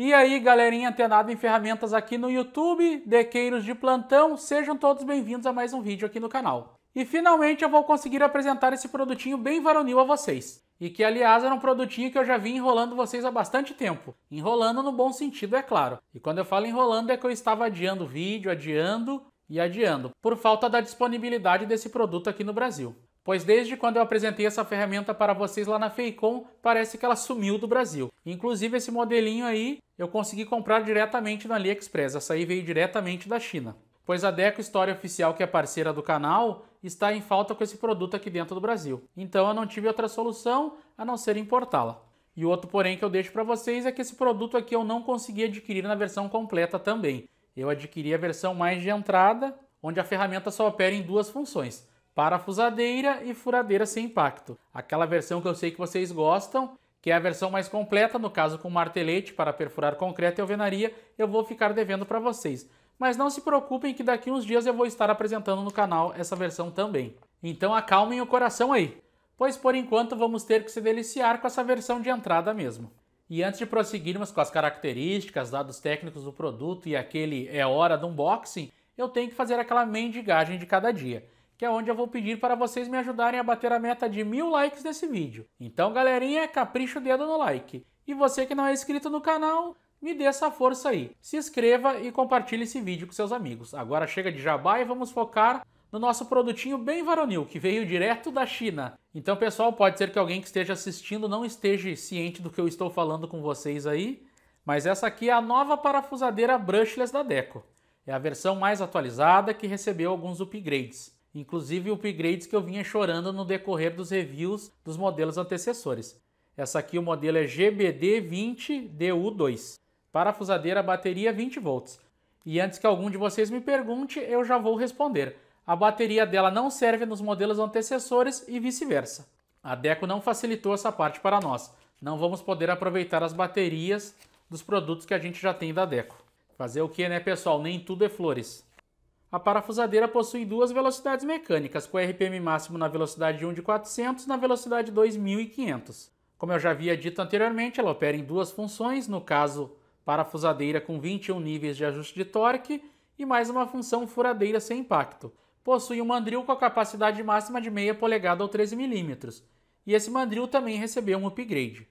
E aí, galerinha antenada em ferramentas aqui no YouTube, dequeiros de plantão, sejam todos bem-vindos a mais um vídeo aqui no canal. E finalmente eu vou conseguir apresentar esse produtinho bem varonil a vocês. E que, aliás, era um produtinho que eu já vim enrolando vocês há bastante tempo. Enrolando no bom sentido, é claro. E quando eu falo enrolando é que eu estava adiando o vídeo, adiando e adiando, por falta da disponibilidade desse produto aqui no Brasil. Pois desde quando eu apresentei essa ferramenta para vocês lá na Feicom, parece que ela sumiu do Brasil. Inclusive esse modelinho aí eu consegui comprar diretamente no AliExpress, essa aí veio diretamente da China. Pois a Deco História Oficial, que é parceira do canal, está em falta com esse produto aqui dentro do Brasil. Então eu não tive outra solução a não ser importá-la. E outro porém que eu deixo para vocês é que esse produto aqui eu não consegui adquirir na versão completa também. Eu adquiri a versão mais de entrada, onde a ferramenta só opera em duas funções parafusadeira e furadeira sem impacto. Aquela versão que eu sei que vocês gostam, que é a versão mais completa, no caso com martelete para perfurar concreto e alvenaria, eu vou ficar devendo para vocês. Mas não se preocupem que daqui uns dias eu vou estar apresentando no canal essa versão também. Então acalmem o coração aí, pois por enquanto vamos ter que se deliciar com essa versão de entrada mesmo. E antes de prosseguirmos com as características, dados técnicos do produto e aquele é hora do unboxing, eu tenho que fazer aquela mendigagem de cada dia que é onde eu vou pedir para vocês me ajudarem a bater a meta de mil likes nesse vídeo. Então, galerinha, capricha o dedo no like. E você que não é inscrito no canal, me dê essa força aí. Se inscreva e compartilhe esse vídeo com seus amigos. Agora chega de jabá e vamos focar no nosso produtinho bem varonil, que veio direto da China. Então, pessoal, pode ser que alguém que esteja assistindo não esteja ciente do que eu estou falando com vocês aí, mas essa aqui é a nova parafusadeira brushless da Deco. É a versão mais atualizada que recebeu alguns upgrades. Inclusive upgrades que eu vinha chorando no decorrer dos reviews dos modelos antecessores. Essa aqui o modelo é GBD20DU2. Parafusadeira, bateria 20 volts. E antes que algum de vocês me pergunte, eu já vou responder. A bateria dela não serve nos modelos antecessores e vice-versa. A Deco não facilitou essa parte para nós. Não vamos poder aproveitar as baterias dos produtos que a gente já tem da Deco. Fazer o que, né, pessoal? Nem tudo é flores. A parafusadeira possui duas velocidades mecânicas, com RPM máximo na velocidade 1 de 400 e na velocidade 2500. Como eu já havia dito anteriormente, ela opera em duas funções, no caso, parafusadeira com 21 níveis de ajuste de torque e mais uma função furadeira sem impacto. Possui um mandril com a capacidade máxima de meia polegada ou 13 milímetros, e esse mandril também recebeu um upgrade.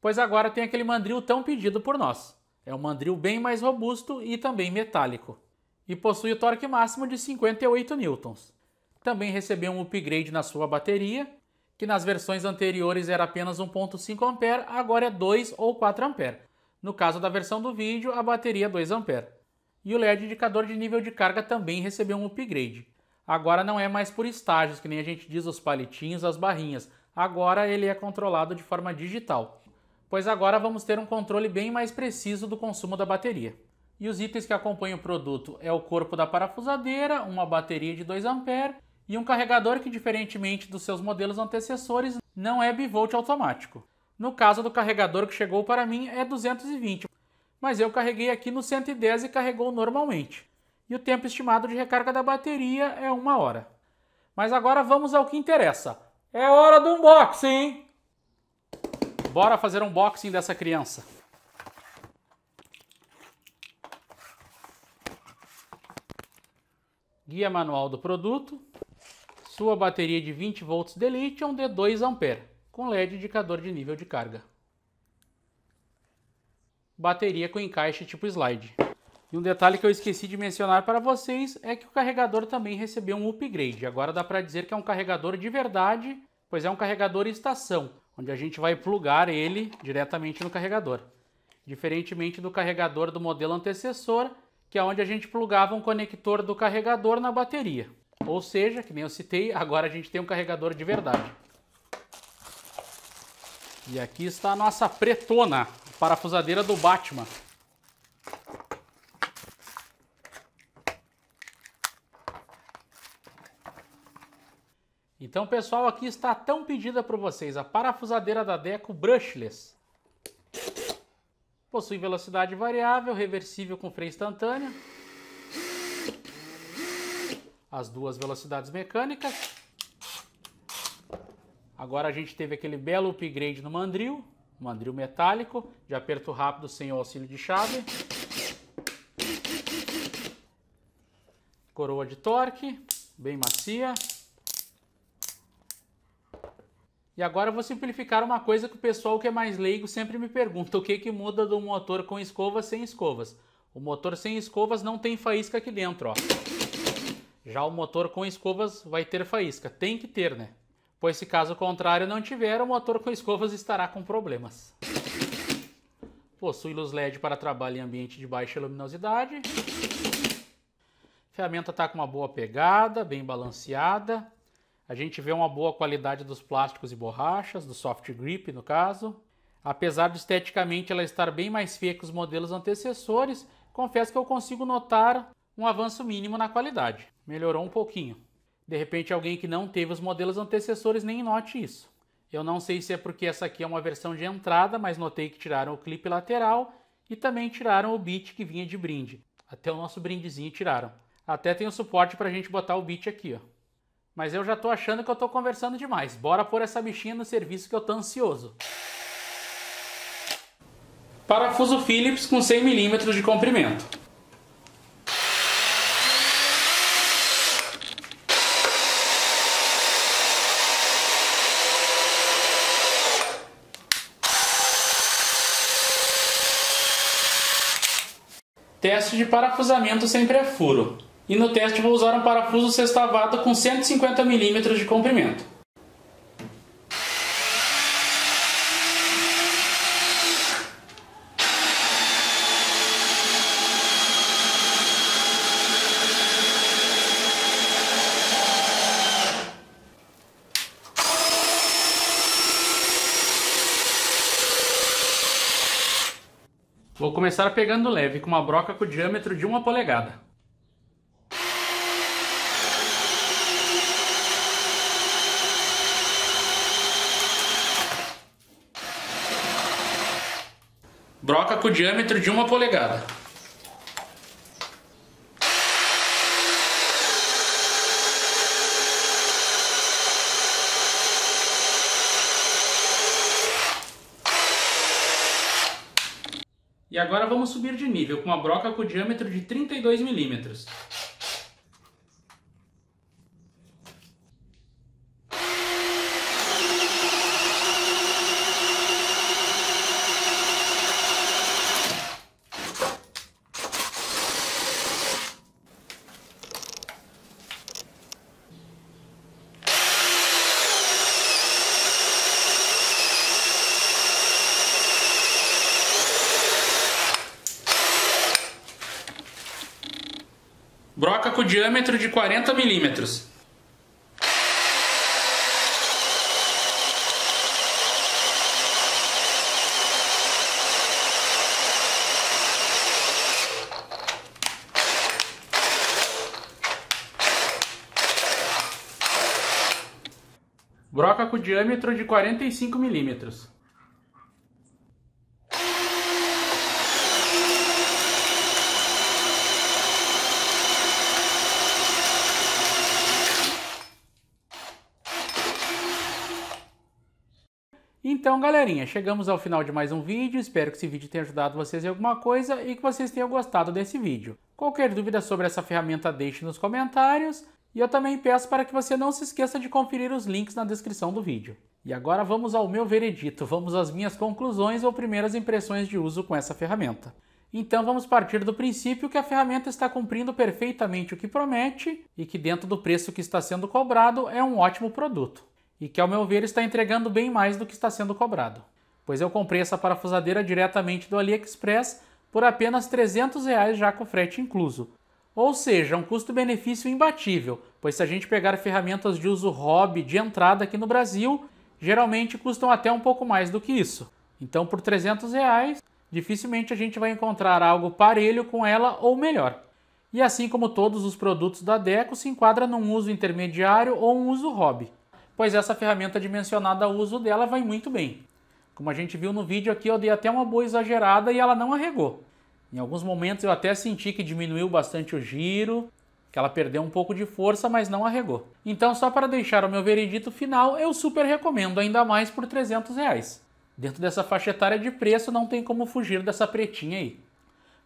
Pois agora tem aquele mandril tão pedido por nós. É um mandril bem mais robusto e também metálico e possui o torque máximo de 58 newtons. Também recebeu um upgrade na sua bateria, que nas versões anteriores era apenas 1.5 ampere, agora é 2 ou 4 ampere. No caso da versão do vídeo, a bateria é 2 ampere. E o LED indicador de nível de carga também recebeu um upgrade. Agora não é mais por estágios, que nem a gente diz os palitinhos, as barrinhas. Agora ele é controlado de forma digital, pois agora vamos ter um controle bem mais preciso do consumo da bateria. E os itens que acompanham o produto é o corpo da parafusadeira, uma bateria de 2A e um carregador que, diferentemente dos seus modelos antecessores, não é bivolt automático. No caso do carregador que chegou para mim é 220, mas eu carreguei aqui no 110 e carregou normalmente. E o tempo estimado de recarga da bateria é uma hora. Mas agora vamos ao que interessa. É hora do unboxing! Bora fazer um unboxing dessa criança. guia manual do produto, sua bateria de 20 volts de lithium de 2 A, com LED indicador de nível de carga. Bateria com encaixe tipo slide. E um detalhe que eu esqueci de mencionar para vocês é que o carregador também recebeu um upgrade. Agora dá para dizer que é um carregador de verdade, pois é um carregador estação, onde a gente vai plugar ele diretamente no carregador. Diferentemente do carregador do modelo antecessor, que é onde a gente plugava um conector do carregador na bateria. Ou seja, que nem eu citei, agora a gente tem um carregador de verdade. E aqui está a nossa pretona, a parafusadeira do Batman. Então, pessoal, aqui está tão pedida para vocês a parafusadeira da Deco Brushless. Possui velocidade variável, reversível com freio instantâneo. As duas velocidades mecânicas. Agora a gente teve aquele belo upgrade no mandril, mandril metálico, de aperto rápido sem o auxílio de chave. Coroa de torque, bem macia. E agora eu vou simplificar uma coisa que o pessoal que é mais leigo sempre me pergunta: o que, que muda do motor com escovas sem escovas? O motor sem escovas não tem faísca aqui dentro, ó. Já o motor com escovas vai ter faísca, tem que ter, né? Pois se caso contrário não tiver, o motor com escovas estará com problemas. Possui luz LED para trabalho em ambiente de baixa luminosidade. A ferramenta está com uma boa pegada, bem balanceada. A gente vê uma boa qualidade dos plásticos e borrachas, do soft grip no caso. Apesar de esteticamente ela estar bem mais feia que os modelos antecessores, confesso que eu consigo notar um avanço mínimo na qualidade. Melhorou um pouquinho. De repente alguém que não teve os modelos antecessores nem note isso. Eu não sei se é porque essa aqui é uma versão de entrada, mas notei que tiraram o clipe lateral e também tiraram o bit que vinha de brinde. Até o nosso brindezinho tiraram. Até tem o suporte para a gente botar o bit aqui, ó mas eu já tô achando que eu tô conversando demais. Bora pôr essa bichinha no serviço que eu tô ansioso. Parafuso Phillips com 100 mm de comprimento. Teste de parafusamento sem pré-furo e no teste vou usar um parafuso sextavado com 150 mm de comprimento. Vou começar pegando leve com uma broca com diâmetro de uma polegada. broca com diâmetro de uma polegada. E agora vamos subir de nível com uma broca com diâmetro de 32 milímetros. troca com diâmetro de 40 milímetros. Broca com diâmetro de 45 milímetros. Então, galerinha, chegamos ao final de mais um vídeo. Espero que esse vídeo tenha ajudado vocês em alguma coisa e que vocês tenham gostado desse vídeo. Qualquer dúvida sobre essa ferramenta, deixe nos comentários. E eu também peço para que você não se esqueça de conferir os links na descrição do vídeo. E agora vamos ao meu veredito, vamos às minhas conclusões ou primeiras impressões de uso com essa ferramenta. Então vamos partir do princípio que a ferramenta está cumprindo perfeitamente o que promete e que dentro do preço que está sendo cobrado é um ótimo produto e que, ao meu ver, está entregando bem mais do que está sendo cobrado, pois eu comprei essa parafusadeira diretamente do AliExpress por apenas 300 reais já com frete incluso. Ou seja, um custo-benefício imbatível, pois se a gente pegar ferramentas de uso hobby de entrada aqui no Brasil, geralmente custam até um pouco mais do que isso. Então, por 300 reais, dificilmente a gente vai encontrar algo parelho com ela ou melhor. E assim como todos os produtos da Deco, se enquadra num uso intermediário ou um uso hobby pois essa ferramenta dimensionada ao uso dela vai muito bem. Como a gente viu no vídeo aqui, eu dei até uma boa exagerada e ela não arregou. Em alguns momentos eu até senti que diminuiu bastante o giro, que ela perdeu um pouco de força, mas não arregou. Então, só para deixar o meu veredito final, eu super recomendo, ainda mais por 300 reais. Dentro dessa faixa etária de preço, não tem como fugir dessa pretinha aí.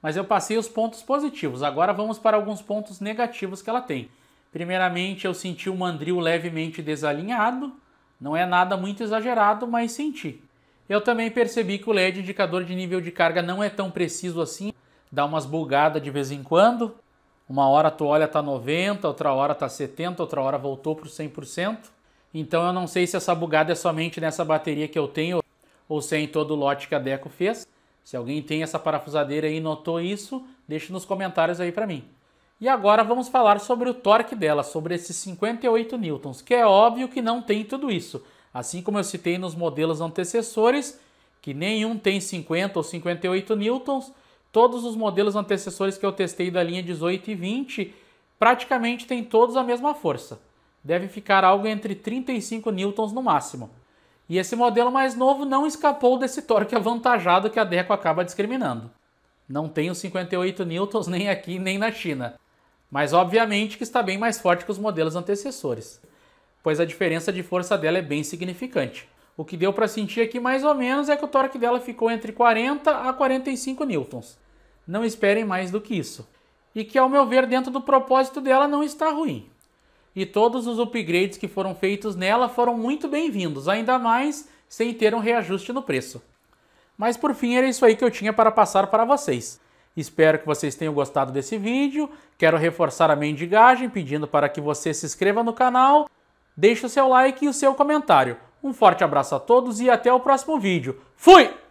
Mas eu passei os pontos positivos, agora vamos para alguns pontos negativos que ela tem. Primeiramente, eu senti o mandril levemente desalinhado, não é nada muito exagerado, mas senti. Eu também percebi que o LED indicador de nível de carga não é tão preciso assim, dá umas bugadas de vez em quando. Uma hora tu olha tá 90, outra hora tá 70, outra hora voltou para 100%. Então eu não sei se essa bugada é somente nessa bateria que eu tenho ou se é em todo o lote que a Deco fez. Se alguém tem essa parafusadeira aí e notou isso, deixe nos comentários aí para mim. E agora vamos falar sobre o torque dela, sobre esses 58 newtons, que é óbvio que não tem tudo isso. Assim como eu citei nos modelos antecessores, que nenhum tem 50 ou 58 newtons, todos os modelos antecessores que eu testei da linha 18 e 20 praticamente têm todos a mesma força. Deve ficar algo entre 35 newtons no máximo. E esse modelo mais novo não escapou desse torque avantajado que a Deco acaba discriminando. Não tem os 58 newtons nem aqui nem na China mas obviamente que está bem mais forte que os modelos antecessores, pois a diferença de força dela é bem significante. O que deu para sentir aqui mais ou menos é que o torque dela ficou entre 40 a 45 newtons. Não esperem mais do que isso. E que ao meu ver dentro do propósito dela não está ruim. E todos os upgrades que foram feitos nela foram muito bem-vindos, ainda mais sem ter um reajuste no preço. Mas por fim era isso aí que eu tinha para passar para vocês. Espero que vocês tenham gostado desse vídeo. Quero reforçar a mendigagem pedindo para que você se inscreva no canal, deixe o seu like e o seu comentário. Um forte abraço a todos e até o próximo vídeo. Fui!